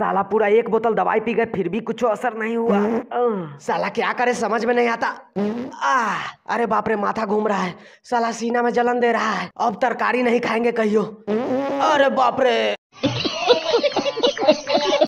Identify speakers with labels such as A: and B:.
A: साला पूरा एक बोतल दवाई पी गए फिर भी कुछ असर नहीं हुआ साला क्या करे समझ में नहीं आता आ, अरे बाप रे माथा घूम रहा है साला सीना में जलन दे रहा है अब तरकारी नहीं खाएंगे कहियो अरे बाप रे